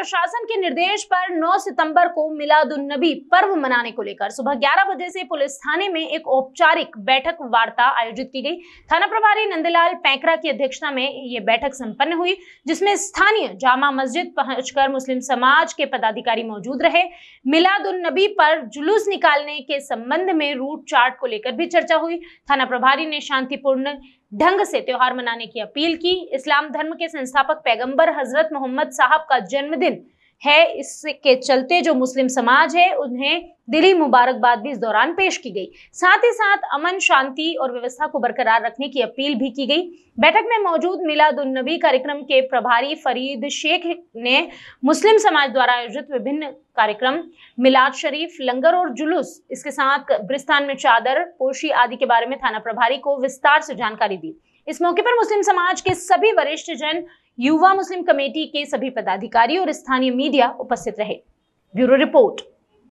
प्रशासन के निर्देश पर 9 सितंबर को नबी पर्व मनाने को लेकर सुबह 11 बजे से पुलिस थाने में एक औपचारिक बैठक वार्ता आयोजित की गई थाना प्रभारी नंदलाल पैंकरा की अध्यक्षता में ये बैठक संपन्न हुई जिसमें स्थानीय जामा मस्जिद पहुंचकर मुस्लिम समाज के पदाधिकारी मौजूद रहे मिलाद नबी पर जुलूस निकालने के संबंध में रूट चार्ट को लेकर भी चर्चा हुई थाना प्रभारी ने शांतिपूर्ण ढंग से त्योहार मनाने की अपील की इस्लाम धर्म के संस्थापक पैगंबर हजरत मोहम्मद साहब का जन्मदिन है इसके चलते जो मुस्लिम समाज है उन्हें दिली मुबारकबाद भी इस दौरान पेश की गई साथ ही साथ अमन शांति और व्यवस्था को बरकरार रखने की अपील भी की गई बैठक में मौजूद मिलाद उन नबी कार्यक्रम के प्रभारी फरीद शेख ने मुस्लिम समाज द्वारा आयोजित विभिन्न कार्यक्रम मिलाद शरीफ लंगर और जुलूस इसके साथ ब्रिस्तान में चादर पोशी आदि के बारे में थाना प्रभारी को विस्तार से जानकारी दी इस मौके पर मुस्लिम समाज के सभी वरिष्ठ जन युवा मुस्लिम कमेटी के सभी पदाधिकारी और स्थानीय मीडिया उपस्थित रहे ब्यूरो रिपोर्ट